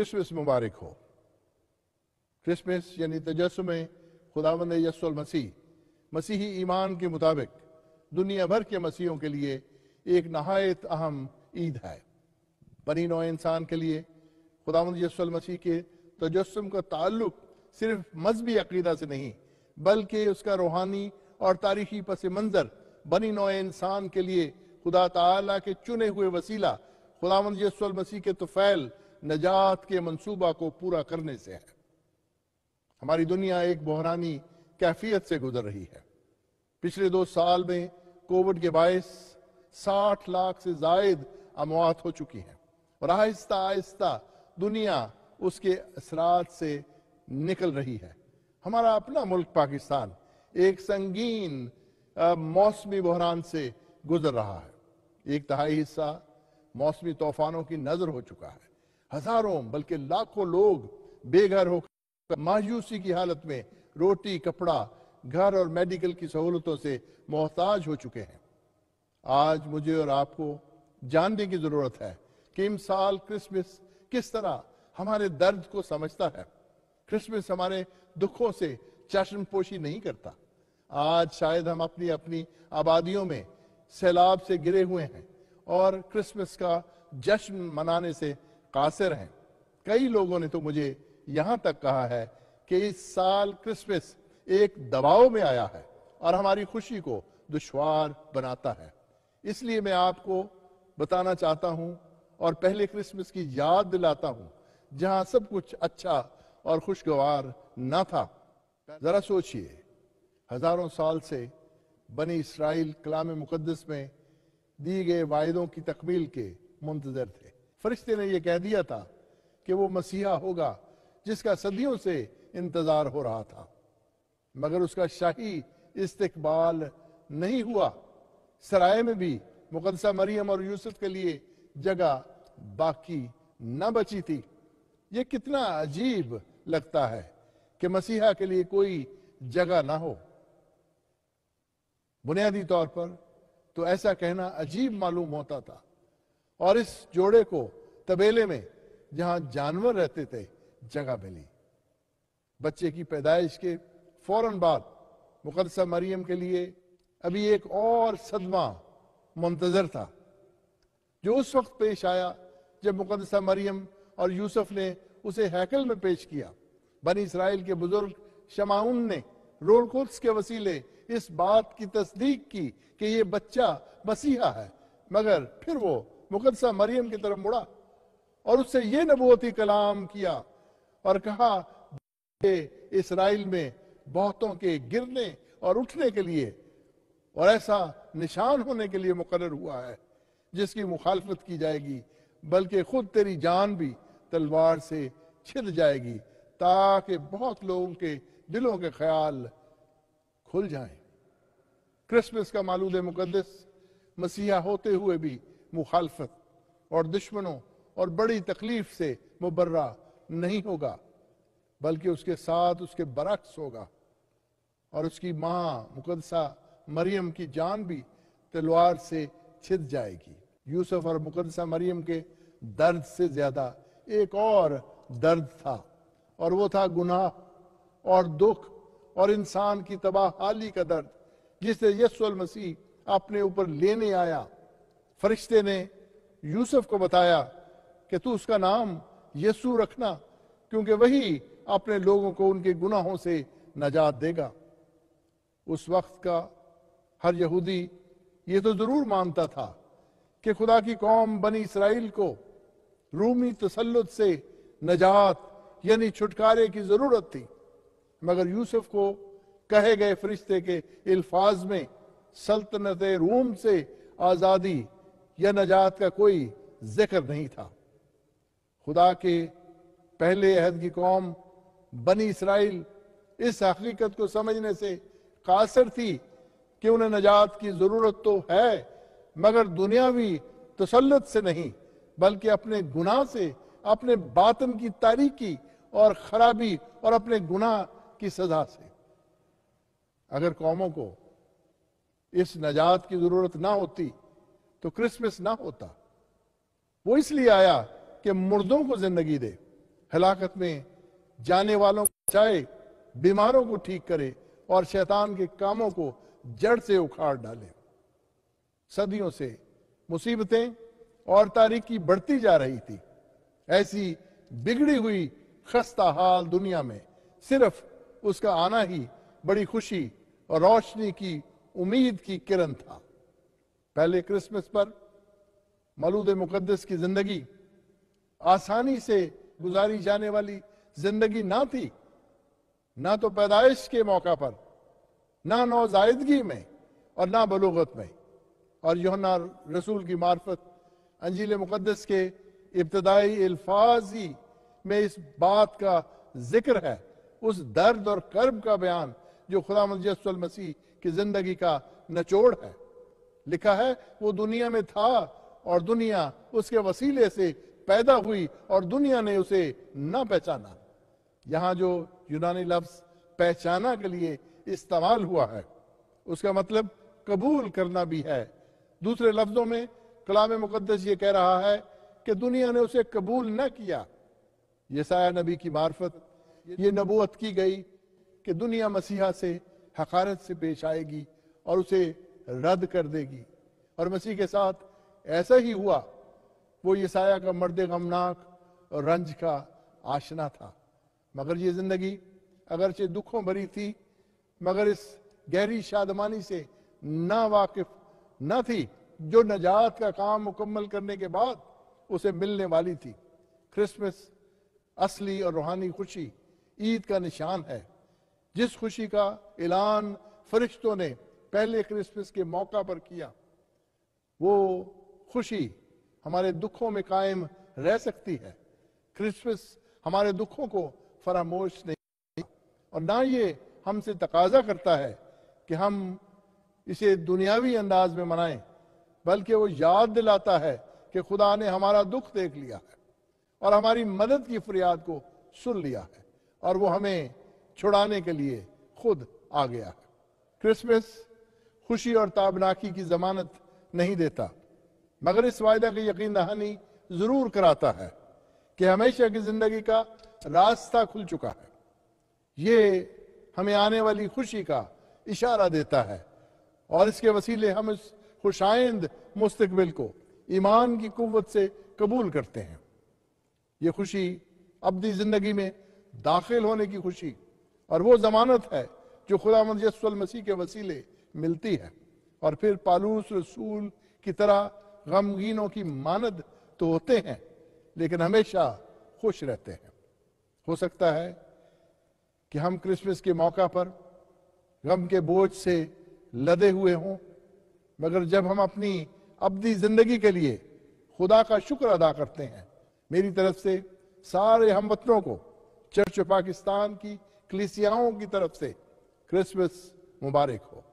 Christmas मुबारक हो Christmas यानी तजस्म खुदावंद यसुल मसीह मसीही ईमान के मुताबिक दुनिया भर के मसीहों के लिए एक नहायत अहम ईद है बनी नौ इंसान के लिए खुदावंद यसुल मसीह के तजस्म का ताल्लुक सिर्फ मजहबी अकीदा से नहीं बल्कि उसका रूहानी और तारीखी पस मंज़र बनी नौ इंसान के लिए खुदा तला के चुने हुए वसीला खुदावंद यसुल मसीह के तुफैल नजात के मंसूबा को पूरा करने से है हमारी दुनिया एक बहरानी कैफियत से गुजर रही है पिछले दो साल में कोविड के बायस साठ लाख से जायद अमवात हो चुकी हैं और आहिस्ता आहिस्ता दुनिया उसके असरात से निकल रही है हमारा अपना मुल्क पाकिस्तान एक संगीन मौसमी बहरान से गुजर रहा है एक तहाई हिस्सा मौसमी तूफानों की नजर हो चुका है हजारों बल्कि लाखों लोग बेघर होकर मायूसी की हालत में रोटी कपड़ा घर और मेडिकल की सहूलतों से मोहताज हो चुके हैं आज मुझे और आपको जानने की जरूरत है कि इस साल क्रिसमस किस तरह हमारे दर्द को समझता है क्रिसमस हमारे दुखों से चश्म पोशी नहीं करता आज शायद हम अपनी अपनी आबादियों में सैलाब से गिरे हुए हैं और क्रिसमस का जश्न मनाने से कासिर हैं कई लोगों ने तो मुझे यहां तक कहा है कि इस साल क्रिसमस एक दबाव में आया है और हमारी खुशी को दुश्वार बनाता है इसलिए मैं आपको बताना चाहता हूं और पहले क्रिसमस की याद दिलाता हूं जहां सब कुछ अच्छा और खुशगवार ना था जरा सोचिए हजारों साल से बनी इसराइल कलाम मुकदस में दिए गए वायदों की तकमील के मुंतजर थे फरिश्ते ने यह कह दिया था कि वो मसीहा होगा जिसका सदियों से इंतजार हो रहा था मगर उसका शाही इस्तकबाल नहीं हुआ सराय में भी मुकदसा मरियम और यूसुफ के लिए जगह बाकी न बची थी ये कितना अजीब लगता है कि मसीहा के लिए कोई जगह ना हो बुनियादी तौर पर तो ऐसा कहना अजीब मालूम होता था और इस जोड़े को तबेले में जहां जानवर रहते थे जगह मिली बच्चे की पैदाइश के फौरन बाद मुकदसा मरियम के लिए अभी एक और सदमा मुंतजर था जो उस वक्त पेश आया जब मुकदसा मरियम और यूसुफ ने उसे हैकल में पेश किया बनी इसराइल के बुजुर्ग शमाउन ने रोलकुद्स के वसीले इस बात की तस्दीक की कि ये बच्चा मसीहा है मगर फिर वो मुकदसा मरियम की तरफ मुड़ा और उससे ये नबोती कलाम किया और कहा इसराइल में बहुतों के गिरने और उठने के लिए और ऐसा निशान होने के लिए मुकर हुआ है जिसकी मुखालफत की जाएगी बल्कि खुद तेरी जान भी तलवार से छिद जाएगी ताकि बहुत लोगों के दिलों के ख्याल खुल जाएं। क्रिसमस का मालूद मुकदस मसीहा होते हुए भी मुखालफत और दुश्मनों और बड़ी तकलीफ से मुबर्रा नहीं होगा बल्कि उसके साथ उसके बरक्स होगा और उसकी माँ मुकदसा मरियम की जान भी तलवार से छिद जाएगी यूसुफ और मुकदसा मरियम के दर्द से ज्यादा एक और दर्द था और वो था गुनाह और दुख और इंसान की तबाह हाली का दर्द जिसे यसुल मसीह अपने ऊपर लेने आया फरिश्ते ने यूसुफ को बताया कि तू उसका नाम यसु रखना क्योंकि वही अपने लोगों को उनके गुनाहों से नजात देगा उस वक्त का हर यहूदी ये तो जरूर मानता था कि खुदा की कौम बनी इसराइल को रूमी तसलुत से नजात यानी छुटकारे की जरूरत थी मगर यूसुफ को कहे गए फरिश्ते के अल्फाज में सल्तनत रूम से आज़ादी या नजात का कोई जिक्र नहीं था खुदा के पहले अहद की कौम बनी इसराइल इस हकीकत को समझने से कासर थी कि उन्हें नजात की ज़रूरत तो है मगर दुनियावी तसलत से नहीं बल्कि अपने गुनाह से अपने बातन की तारीकी और खराबी और अपने गुनाह की सजा से अगर कौमों को इस नजात की ज़रूरत ना होती तो क्रिसमस ना होता वो इसलिए आया कि मुर्दों को जिंदगी दे हलाकत में जाने वालों को बचाए बीमारों को ठीक करे और शैतान के कामों को जड़ से उखाड़ डाले सदियों से मुसीबतें और तारीखी बढ़ती जा रही थी ऐसी बिगड़ी हुई खस्ता हाल दुनिया में सिर्फ उसका आना ही बड़ी खुशी और रोशनी की उम्मीद की किरण था पहले क्रिसमस पर मलूद मुकदस की जिंदगी आसानी से गुजारी जाने वाली जिंदगी ना थी ना तो पैदाइश के मौका पर ना नौजायदगी में और ना बलूगत में और योना रसूल की मार्फत अंजील मुकदस के इब्तदाई अल्फाजी में इस बात का जिक्र है उस दर्द और कर्ब का बयान जो खुदा मसीह की जिंदगी का नचोड़ है लिखा है वो दुनिया में था और दुनिया उसके वसीले से पैदा हुई और दुनिया ने उसे ना पहचाना यहां जो यूनानी लफ्ज पहचाना के लिए इस्तेमाल हुआ है उसका मतलब कबूल करना भी है दूसरे लफ्जों में कलाम मुकदस ये कह रहा है कि दुनिया ने उसे कबूल न किया ये साया नबी की मार्फत ये नबूत की गई कि दुनिया मसीहा से हकारत से पेश आएगी और उसे रद्द कर देगी और मसीह के साथ ऐसा ही हुआ वो यसाया का मर्द गमनाक और रंज का आशना था मगर ये जिंदगी अगरचे दुखों भरी थी मगर इस गहरी शादमानी से ना वाकिफ न थी जो नजात का काम मुकम्मल करने के बाद उसे मिलने वाली थी क्रिसमस असली और रूहानी खुशी ईद का निशान है जिस खुशी का ऐलान फरिश्तों ने पहले क्रिसमस के मौका पर किया वो खुशी हमारे दुखों में कायम रह सकती है क्रिसमस हमारे दुखों को फरामोश नहीं और ना ये हमसे तकाजा करता है कि हम इसे दुनियावी अंदाज में मनाएं बल्कि वो याद दिलाता है कि खुदा ने हमारा दुख देख लिया है और हमारी मदद की फरियाद को सुन लिया है और वो हमें छुड़ाने के लिए खुद आ गया है क्रिसमस खुशी और ताबनाकी की जमानत नहीं देता मगर इस वायदा की यकीन दहानी जरूर कराता है कि हमेशा की जिंदगी का रास्ता खुल चुका है ये हमें आने वाली खुशी का इशारा देता है और इसके वसीले हम इस खुशाइंद मुस्तबिल को ईमान की कुत से कबूल करते हैं ये खुशी अबदी ज़िंदगी में दाखिल होने की खुशी और वो ज़मानत है जो खुदा मदयसल मसीह के वसीले मिलती है और फिर पालूस रसूल की तरह गमगीनों की मानद तो होते हैं लेकिन हमेशा खुश रहते हैं हो सकता है कि हम क्रिसमस के मौका पर गम के बोझ से लदे हुए हों मगर जब हम अपनी अबदी जिंदगी के लिए खुदा का शुक्र अदा करते हैं मेरी तरफ से सारे हम वतनों को चर्च पाकिस्तान की क्लिसियाओं की तरफ से क्रिसमस मुबारक हो